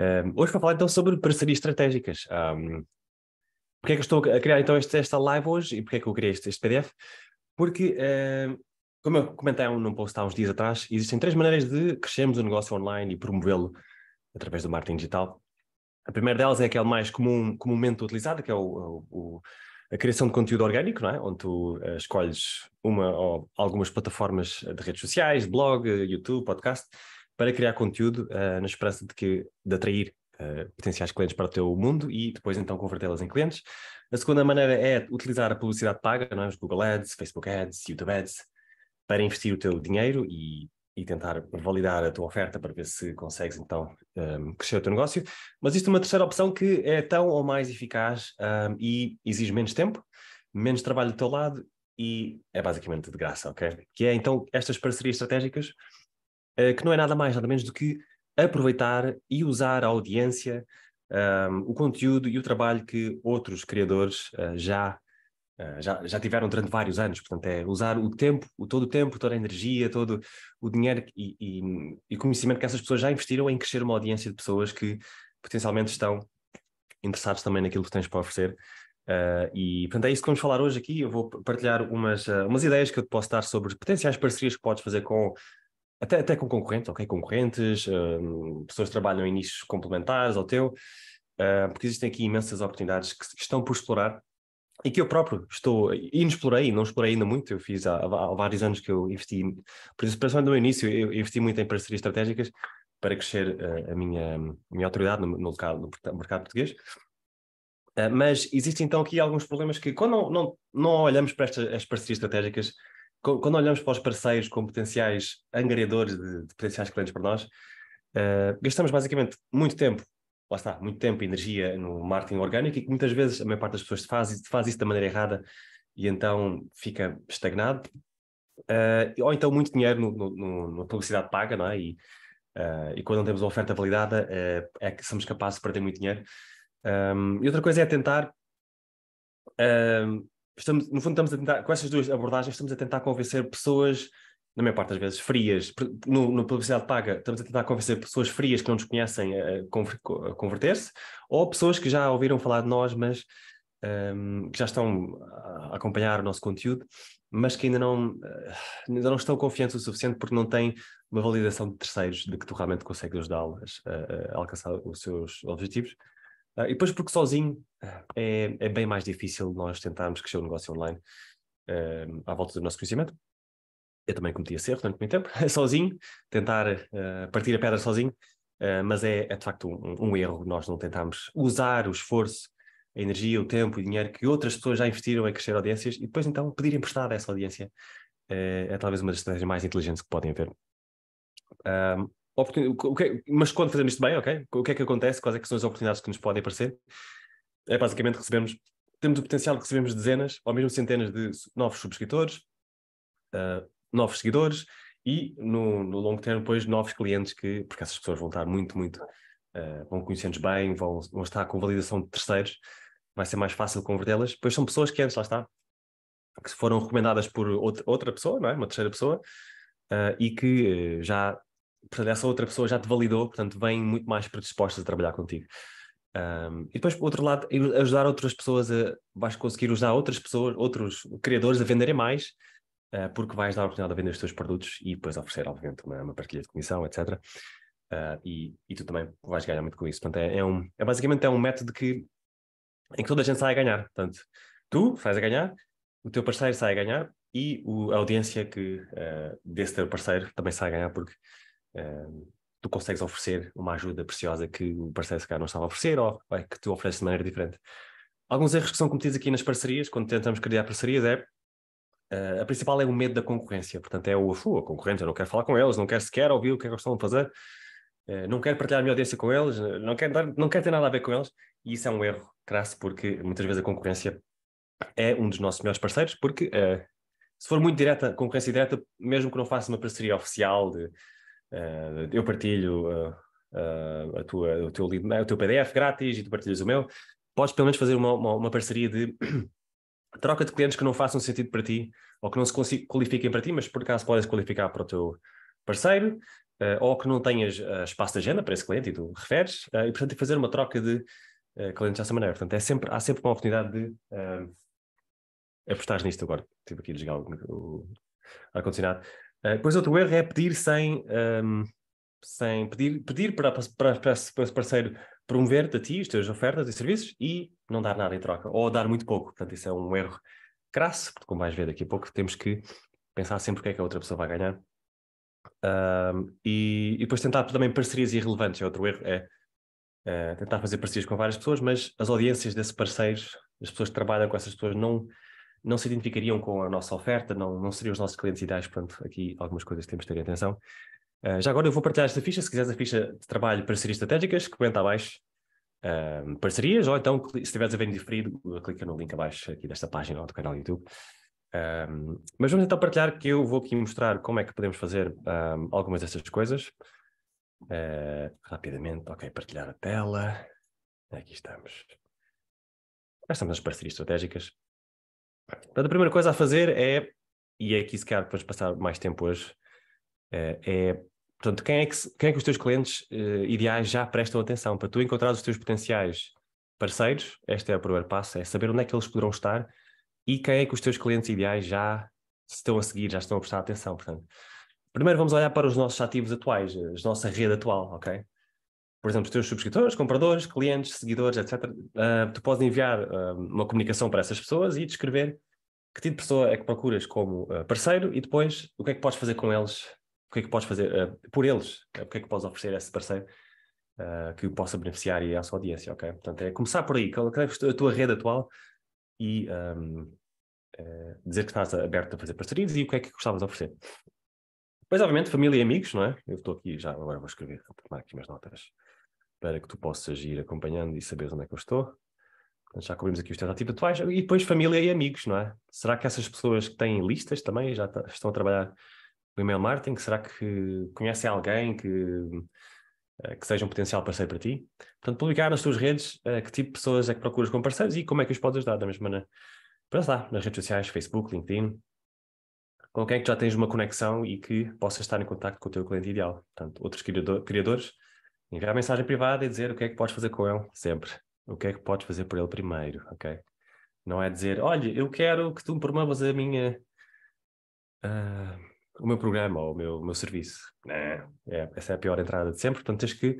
Um, hoje vou falar então sobre parcerias estratégicas. Um, porque é que eu estou a criar então esta live hoje e porque é que eu criei este, este PDF? Porque, um, como eu comentei num post há uns dias atrás, existem três maneiras de crescermos o um negócio online e promovê-lo através do marketing digital. A primeira delas é aquela mais comum, comumente utilizada, que é o, o, a criação de conteúdo orgânico, não é? onde tu uh, escolhes uma ou algumas plataformas de redes sociais, blog, YouTube, podcast, para criar conteúdo uh, na esperança de, que, de atrair uh, potenciais clientes para o teu mundo e depois então convertê-las em clientes. A segunda maneira é utilizar a publicidade paga, não é? os Google Ads, Facebook Ads, YouTube Ads, para investir o teu dinheiro e, e tentar validar a tua oferta para ver se consegues então um, ehm, crescer o teu negócio. Mas isto é uma terceira opção que é tão ou mais eficaz um, ehm, e exige menos tempo, menos trabalho do teu lado e é basicamente de graça, ok? Que é então estas parcerias estratégicas eh, que não é nada mais, nada menos do que aproveitar e usar a audiência, um, ehm, o conteúdo e o trabalho que outros criadores uh, já, uh, já, já tiveram durante vários anos. Portanto, é usar o tempo, o, todo o tempo, toda a energia, todo o dinheiro e, e, e, conhecimento que essas pessoas já investiram em crescer uma audiência de pessoas que potencialmente estão interessados também naquilo que tens para oferecer. Uh, e portanto é isso que vamos falar hoje aqui. Eu vou partilhar umas, umas ideias que eu te posso dar sobre potenciais parcerias que podes fazer com até, até com concorrentes, ok? Concorrentes, hum, pessoas que trabalham em nichos complementares ao teu, uh, porque existem aqui imensas oportunidades que, estão por explorar e que eu próprio estou, e não explorei, não explorei ainda muito, eu fiz há, há vários anos que eu investi, por isso, principalmente no início, eu investi muito em parcerias estratégicas para crescer uh, a, minha, a minha autoridade no, no, local, no mercado português. Ah, mas existem então aqui alguns problemas que, quando não, não, não olhamos para estas parcerias estratégicas, quando olhamos para os parceiros como potenciais angariadores de, de potenciais clientes para nós, uh, gastamos basicamente muito tempo, lá está, muito tempo e energia no marketing orgânico e que muitas vezes a maior parte das pessoas faz, faz isso da maneira errada e então fica estagnado. Uh, ou então muito dinheiro no, no, no, na publicidade paga, não é? E, uh, e quando não temos uma oferta validada é que somos capazes de perder muito dinheiro. Um, ehm, e outra coisa é tentar ehm, estamos, no fundo, estamos a tentar, com essas duas abordagens, estamos a tentar convencer pessoas, na maior parte das vezes, frias, no, no publicidade paga, estamos a tentar convencer pessoas frias que não nos conhecem a, a converter-se, ou pessoas que já ouviram falar de nós, mas um, que já estão a acompanhar o nosso conteúdo, mas que ainda não, eh, ainda não estão confiantes o suficiente porque não têm uma validação de terceiros de que tu realmente consegues ajudá-las a, a, alcançar os seus objetivos, Uh, e depois porque sozinho ah, é, é, bem mais difícil nós tentarmos crescer o um negócio online uh, à volta do nosso conhecimento. Eu também cometi esse erro durante muito tempo, sozinho, tentar uh, partir a pedra sozinho, mas é, é, de facto um, um, erro nós não tentarmos usar o esforço, a energia, o tempo, o dinheiro que outras pessoas já investiram em crescer audiências e depois então pedir emprestado a essa audiência é talvez uma das estratégias mais inteligentes que podem haver. Um, oportun... que... mas quando fazemos isto bem, ok? O que é que acontece? Quais é que são as oportunidades que nos podem aparecer? É basicamente recebemos, temos o potencial de recebermos dezenas ou mesmo centenas de novos subscritores, uh, novos seguidores e no, no, longo termo depois novos clientes que, porque essas pessoas vão estar muito, muito, uh, vão conhecendo-nos bem, vão, vão estar com validação de terceiros, vai ser mais fácil convertê-las. Pois são pessoas que antes, lá está, que foram recomendadas por outra, outra pessoa, não é? uma terceira pessoa, uh, e que eh, já portanto, essa outra pessoa já te validou, portanto, vem muito mais predispostas a trabalhar contigo. Um, e depois, por outro lado, ajudar outras pessoas a. vais conseguir ajudar outras pessoas, outros criadores a venderem mais, uh, porque vais dar a oportunidade de vender os teus produtos e depois oferecer, obviamente, uma, uma partilha de comissão, etc. Uh, ah, e, e, tu também vais ganhar muito com isso. Portanto, é, é, um, é basicamente é um método que, em que toda a gente sai a ganhar. Portanto, tu sais a ganhar, o teu parceiro sai a ganhar e o, a audiência que, uh, desse teu parceiro também sai a ganhar, porque tu consegues oferecer uma ajuda preciosa que o parceiro se calhar não estava a oferecer ou, é que tu ofereces de maneira diferente. Alguns erros que são cometidos aqui nas parcerias, quando tentamos criar parcerias, é Uh, a principal é o medo da concorrência. Portanto, é o afu, a concorrente, eu não quero falar com eles, não quero sequer ouvir o que é que eles estão a fazer, uh, não quero partilhar a minha audiência com eles, não quero, dar, não quero ter nada a ver com eles. E isso é um erro crasso, porque muitas vezes a concorrência é um dos nossos melhores parceiros, porque uh, se for muito direta, concorrência direta, mesmo que não faça uma parceria oficial de Uh, eu partilho uh, uh, a tua, o, teu, o teu PDF grátis e tu partilhas o meu. Podes pelo menos fazer uma, uma, uma parceria de troca de clientes que não façam sentido para ti ou que não se qualifiquem para ti, mas por acaso podes qualificar para o teu parceiro. ou que não tenhas espaço de agenda para esse cliente e tu referes, e portanto fazer uma troca de clientes dessa maneira. Portanto, é sempre, há sempre uma oportunidade de apostar nisto agora. Tive aqui a desligar o, o ar-condicionado depois ah, outro erro é pedir sem, um, sem pedir, pedir para, para, para, para esse parceiro promover-te a ti as tuas ofertas e serviços e não dar nada em troca, ou dar muito pouco. Portanto, isso é um erro crasso, porque como vais ver daqui a pouco, temos que pensar sempre o que é que a outra pessoa vai ganhar. Um, e, e, depois tentar também parcerias irrelevantes, é outro erro, é, é tentar fazer parcerias com várias pessoas, mas as audiências desses parceiros, as pessoas que trabalham com essas pessoas, não não se identificariam com a nossa oferta, não, não seriam os nossos clientes ideais, portanto, aqui algumas coisas temos de ter atenção. Uh, já agora eu vou partilhar esta ficha, se quiseres a ficha de trabalho parcerias estratégicas, comenta abaixo uh, parcerias, ou então, se estiveres a ver diferido, uh, clica no link abaixo aqui desta página ou do canal do YouTube. Um, ah, mas vamos então partilhar que eu vou aqui mostrar como é que podemos fazer um, algumas dessas coisas. Uh, rapidamente, ok, partilhar a tela. Aqui estamos. Já estamos nas parcerias estratégicas. Portanto, a primeira coisa a fazer é, e é aqui se calhar depois passar mais tempo hoje, eh, é, portanto, quem é que, quem é que os teus clientes uh, ideais já prestam atenção? Para tu encontrar os teus potenciais parceiros, este é o primeiro passo, é saber onde é que eles poderão estar e quem é que os teus clientes ideais já estão a seguir, já estão a prestar atenção, portanto. Primeiro vamos olhar para os nossos ativos atuais, eh, a nossa rede atual, ok? por exemplo, os teus subscritores, compradores, clientes, seguidores, etc., uh, ah, tu podes enviar uh, uma comunicação para essas pessoas e descrever que tipo de pessoa é que procuras como uh, parceiro e depois o que é que podes fazer com eles, o que é que podes fazer por eles, o que é que podes oferecer a esse parceiro que o possa beneficiar e a sua audiência, ok? Portanto, é começar por aí, qual é, é a tua rede atual e um, eh, dizer que estás aberto a fazer parcerias e o que é que gostavas de oferecer. Pois, obviamente, família e amigos, não é? Eu estou aqui já, agora vou escrever, vou tomar aqui umas notas para que tu possas ir acompanhando e saberes onde é que eu estou. Portanto, já cobrimos aqui os teus ativos atuais e depois família e amigos, não é? Será que essas pessoas que têm listas também já estão a trabalhar no email marketing? Será que conhecem alguém que, eh, que seja um potencial parceiro para ti? Portanto, publicar nas tuas redes eh, que tipo de pessoas é que procuras como parceiros e como é que os podes ajudar da mesma maneira. Para lá, nas redes sociais, Facebook, LinkedIn, com quem é que já tens uma conexão e que possas estar em contato com o teu cliente ideal. Portanto, outros criador, criadores enviar mensagem privada e dizer o que é que podes fazer com ele, sempre. O que é que podes fazer por ele primeiro, ok? Não é dizer, olha, eu quero que tu me promovas a minha. Uh, o meu programa ou o meu, o meu serviço. Não, é, essa é a pior entrada de sempre, portanto tens que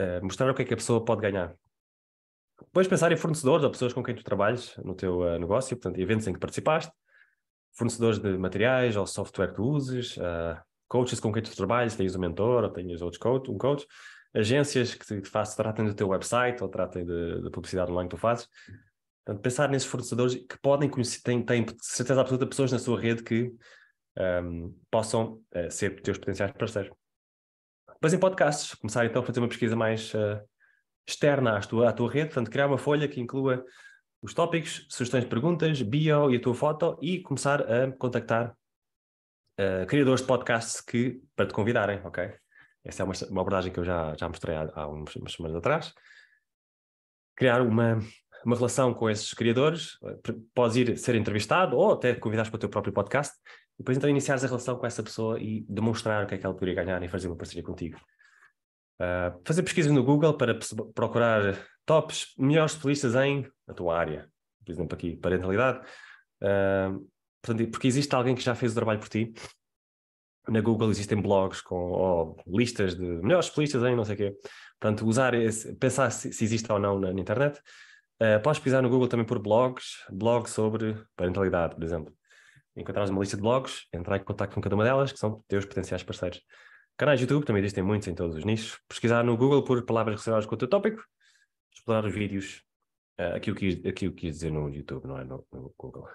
uh, mostrar o que é que a pessoa pode ganhar. Depois pensar em fornecedores ou pessoas com quem tu trabalhes no teu uh, negócio, portanto, eventos em que participaste, fornecedores de materiais ou software que tu uses, coaches com quem tu trabalhes, tens um mentor ou tens outros coach, um coach, agências que, que tratem do teu website ou tratem da publicidade online que tu fazes. Portanto, pensar nesses fornecedores que podem conhecer, têm, têm certeza absoluta pessoas na sua rede que um, possam uh, ser teus potenciais parceiros. Depois em podcasts, começar então a fazer uma pesquisa mais uh, externa à tua, à tua rede, portanto, criar uma folha que inclua os tópicos, sugestões de perguntas, bio e a tua foto e começar a contactar uh, criadores de podcasts que, para te convidarem, ok? Essa é uma, uma abordagem que eu já, já mostrei há, há umas, umas semanas atrás. Criar uma, uma relação com esses criadores, eh, podes ir ser entrevistado ou até convidares para o teu próprio podcast, e depois então iniciares a relação com essa pessoa e demonstrar o que é que ela poderia ganhar e fazer uma parceria contigo. Uh, fazer pesquisa no Google para procurar tops, melhores especialistas em a tua área, por exemplo aqui, parentalidade. Uh, portanto, porque existe alguém que já fez o trabalho por ti na Google existem blogs com listas de melhores playlists em não sei o quê. Portanto, usar esse, pensar se, se, existe ou não na, na internet. Uh, podes pesquisar no Google também por blogs, blog sobre parentalidade, por exemplo. Encontrarás uma lista de blogs, entrar em contato com cada uma delas, que são teus potenciais parceiros. Canais de YouTube também existem muitos em todos os nichos. Pesquisar no Google por palavras relacionadas com o teu tópico, explorar os vídeos. Uh, aqui, eu quis, quis dizer no YouTube, não é no, no Google.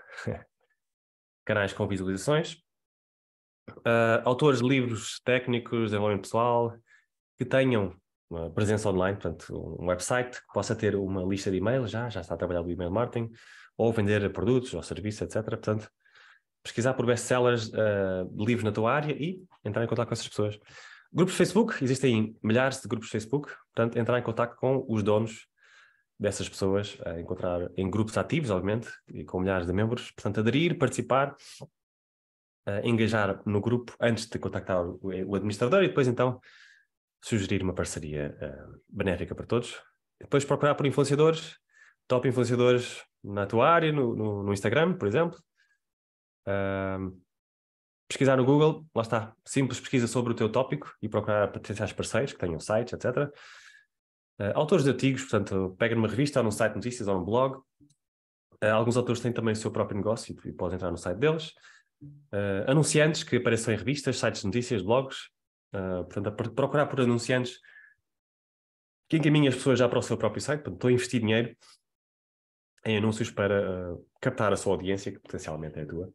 Canais com visualizações, uh, autores de livros técnicos, desenvolvimento pessoal, que tenham uma presença online, portanto, um website que possa ter uma lista de e mails já, já está a trabalhar o e-mail marketing, ou vender produtos ou serviços, etc. Portanto, pesquisar por best-sellers uh, livros na tua área e entrar em contato com essas pessoas. Grupos de Facebook, existem milhares de grupos de Facebook, portanto, entrar em contato com os donos dessas pessoas, encontrar em grupos ativos, obviamente, e com milhares de membros, portanto, aderir, participar, uh, engajar no grupo antes de contactar o, o, administrador e depois então sugerir uma parceria uh, benéfica para todos. Depois procurar por influenciadores, top influenciadores na tua área, no, no, no Instagram, por exemplo. Uh, pesquisar no Google, lá está, simples pesquisa sobre o teu tópico e procurar potenciais parceiros que tenham sites, etc. Uh, eh, autores de artigos, portanto, pega numa revista ou num site de notícias ou num blog. Uh, alguns autores têm também o seu próprio negócio e, e podes entrar no site deles uh, anunciantes que apareçam em revistas, sites de notícias, blogs, uh, portanto, procurar por anunciantes que encaminhem as pessoas já para o seu próprio site, portanto, estou a investir dinheiro em anúncios para uh, captar a sua audiência, que potencialmente é a tua.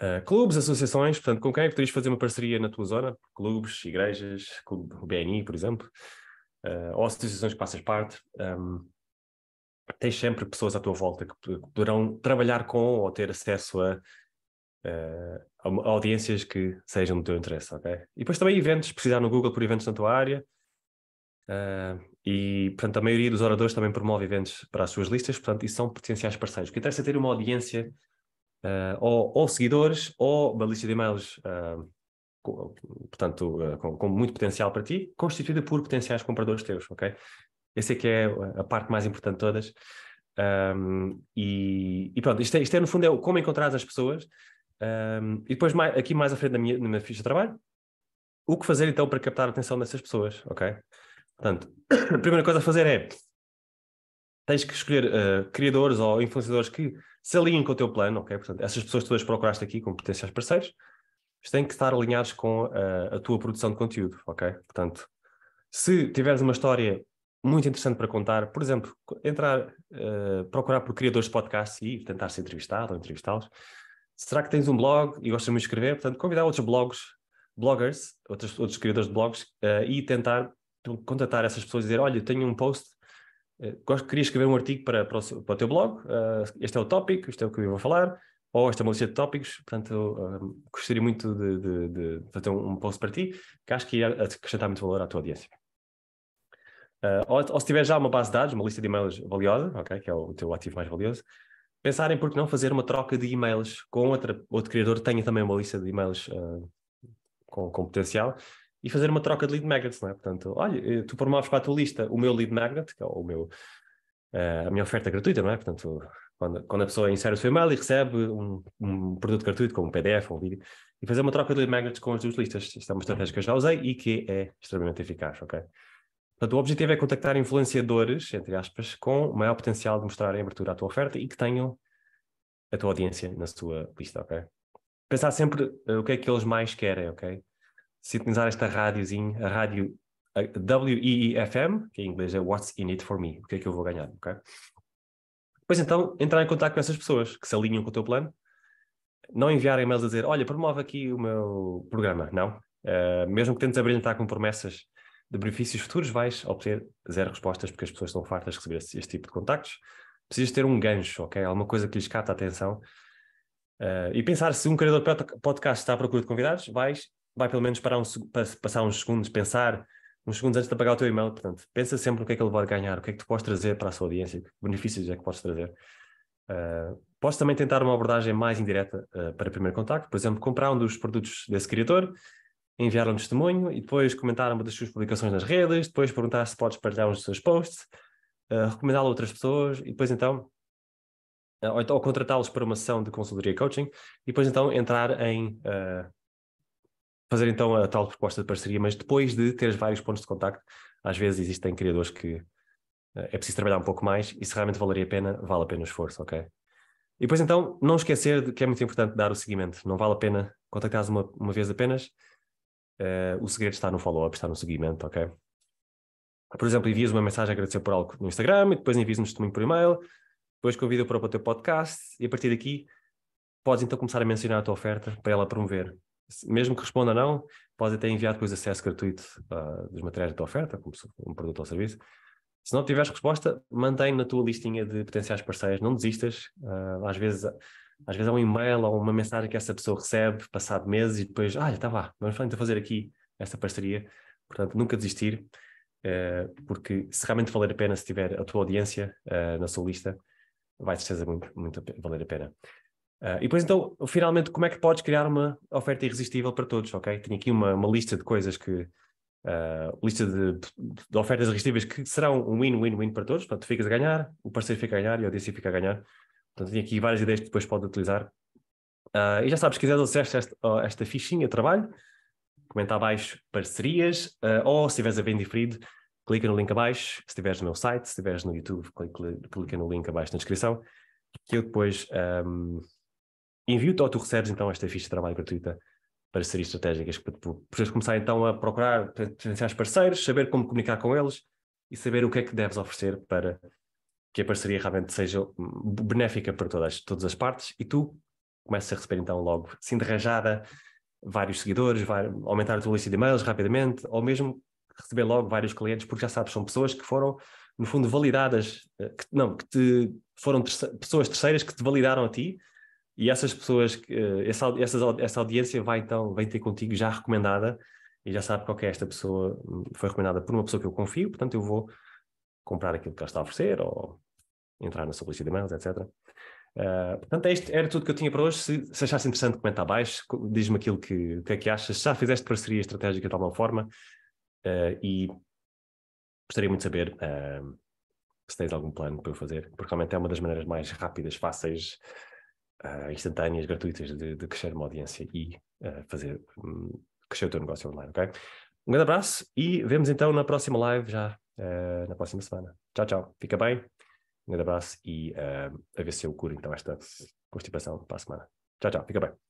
Uh, clubes, associações, portanto, com quem é que poderias fazer uma parceria na tua zona? Clubes, igrejas, clube, o BNI, por exemplo, uh, ou associações que passas parte. Um, ehm, tens sempre pessoas à tua volta que, que poderão trabalhar com ou ter acesso a uh, audiências que sejam do teu interesse, ok? E depois também eventos, precisar no Google por eventos na tua área. Uh, e, portanto, a maioria dos oradores também promove eventos para as suas listas, portanto, isso são potenciais parceiros. O que interessa é ter uma audiência, uh, ou, ou, seguidores, ou uma lista de e-mails, uh, com, portanto, com, com, muito potencial para ti, constituída por potenciais compradores teus, ok? Essa é que é a parte mais importante de todas. Um, e, e, pronto, isto é, isto é, no fundo é como encontrar as pessoas um, e depois, mais, aqui mais à frente na minha, minha ficha de trabalho, o que fazer então para captar a atenção dessas pessoas, ok? Portanto, a primeira coisa a fazer é tens que escolher uh, criadores ou influenciadores que se alinhem com o teu plano, ok? Portanto, essas pessoas todas procuraste aqui como potenciais parceiros, têm que estar alinhados com uh, a tua produção de conteúdo, ok? Portanto, se tiveres uma história muito interessante para contar, por exemplo, entrar, uh, procurar por criadores de podcast e tentar ser entrevistado ou entrevistá-los, será que tens um blog e gostas muito de escrever? Portanto, convidar outros blogs, bloggers, outros, outros criadores de blogs uh, e tentar contatar essas pessoas e dizer, olha, tenho um post, uh, queria escrever um artigo para, para, o, para o teu blog, uh, este é o tópico, isto é o que eu vou falar, ou esta é uma lista de tópicos, portanto, gostaria muito de, de, de, fazer um post para ti, que acho que ia acrescentar muito valor à tua audiência. Uh, ou, ou, se tiver já uma base de dados, uma lista de e-mails valiosa, okay, que é o teu ativo mais valioso, pensarem por que não fazer uma troca de e-mails com outra, outro criador que tenha também uma lista de e-mails uh, com, com potencial e fazer uma troca de lead magnets, não é? Portanto, olha, eh, tu promoves para a tua lista o meu lead magnet, que é o meu, uh, a minha oferta gratuita, não é? Portanto, quando, quando a pessoa insere o seu e-mail e recebe um, um produto gratuito, como um PDF ou um vídeo, e fazer uma troca de lead magnets com as duas listas. Isto é uma estratégia que eu já usei e que é extremamente eficaz, ok? Portanto, o objetivo é contactar influenciadores, entre aspas, com maior potencial de mostrarem abertura à tua oferta e que tenham a tua audiência na sua lista, ok? Pensar sempre uh, o que é que eles mais querem, ok? Sintonizar esta rádiozinha, a rádio WEEFM, que em inglês é What's in it for me? O que é que eu vou ganhar, ok? Pois então, entrar em contato com essas pessoas que se alinham com o teu plano. Não enviar e-mails a dizer, olha, promove aqui o meu programa, não? Uh, mesmo que tentes abrilhantar com promessas, de benefícios futuros vais obter zero respostas porque as pessoas estão fartas de receber este, este tipo de contactos. Precisas ter um gancho, ok? Alguma coisa que lhes capta a atenção. Uh, e pensar se um criador de podcast está à procura de convidados, vais, vai pelo menos parar um, passar uns segundos, pensar uns segundos antes de apagar o teu e-mail. Portanto, pensa sempre o que é que ele vai ganhar, o que é que tu podes trazer para a sua audiência, que benefícios é que podes trazer. Uh, podes também tentar uma abordagem mais indireta uh, para primeiro contacto, por exemplo, comprar um dos produtos desse criador enviaram um testemunho e depois comentaram uma das suas publicações nas redes, depois perguntar se podes partilhar uns dos seus posts, uh, recomendá-lo a outras pessoas e depois então, uh, ou, então, ou contratá-los para uma sessão de consultoria e coaching e depois então entrar em uh, fazer então a tal proposta de parceria, mas depois de teres vários pontos de contacto, às vezes existem criadores que é preciso trabalhar um pouco mais e se realmente valeria a pena, vale a pena o esforço, ok? E depois então, não esquecer de que é muito importante dar o seguimento. Não vale a pena contactar uma, uma vez apenas, Uh, o segredo está no follow-up, está no seguimento, ok? Por exemplo, envias uma mensagem a agradecer por algo no Instagram e depois envias-nos testemunho por e-mail, depois convida para o teu podcast e a partir daqui podes então começar a mencionar a tua oferta para ela promover. Mesmo que responda não, podes até enviar depois acesso gratuito uh, dos materiais da tua oferta, como um produto ou serviço. Se não tiveres resposta, mantém na tua listinha de potenciais parceiros, não desistas. Uh, às vezes às vezes é um e-mail ou uma mensagem que essa pessoa recebe passado meses e depois, olha, ah, está lá, vamos tentar fazer aqui esta parceria. Portanto, nunca desistir, uh, porque se realmente valer a pena, se tiver a tua audiência uh, na sua lista, vai de certeza muito, muito valer a pena. Uh, e depois, então, finalmente, como é que podes criar uma oferta irresistível para todos, ok? Tenho aqui uma, uma lista de coisas que. lista de, de, ofertas irresistíveis que serão um win-win-win para todos. Portanto, tu ficas a ganhar, o parceiro fica a ganhar e a audiência fica a ganhar. Portanto, tenho aqui várias ideias que depois pode utilizar. Uh, e já sabes, se quiseres acessar esta, esta fichinha de trabalho, comenta abaixo parcerias, uh, ou se estiveres a bem diferido, clica no link abaixo. Se estiveres no meu site, se estiveres no YouTube, clica, clica, no link abaixo na descrição, que eu depois um, envio-te ou tu recebes então esta ficha de trabalho gratuita para parcerias estratégicas, para depois começar então a procurar potenciais parceiros, saber como comunicar com eles e saber o que é que deves oferecer para que a parceria realmente seja benéfica para todas, todas as partes e tu começas a receber então logo, assim de rajada, vários seguidores, vai, aumentar a tua lista de e-mails rapidamente, ou mesmo receber logo vários clientes, porque já sabes, são pessoas que foram, no fundo, validadas, eh, que, não, que te foram terce pessoas terceiras que te validaram a ti, e essas pessoas, eh, essa, essa, essa audiência vai então, vem ter contigo já recomendada, e já sabe qual é esta pessoa, hum, foi recomendada por uma pessoa que eu confio, portanto eu vou comprar aquilo que ela está a oferecer ou entrar na sua lista de e-mails, etc. Uh, ah, portanto, este é era tudo que eu tinha para hoje. Se, se achaste interessante, comenta abaixo, diz-me aquilo que, que é que achas. já fizeste parceria estratégica de alguma forma uh, e gostaria muito de saber uh, se tens algum plano para eu fazer, porque realmente é uma das maneiras mais rápidas, fáceis, instantâneas, gratuitas de, de, crescer uma audiência e fazer um, crescer o teu negócio online, ok? Um grande abraço e vemos então na próxima live já uh, na próxima semana. Tchau, tchau. Fica bem. Um grande abraço e uh, a ver se eu curo então esta constipação para a semana. Tchau, tchau. Fica bem.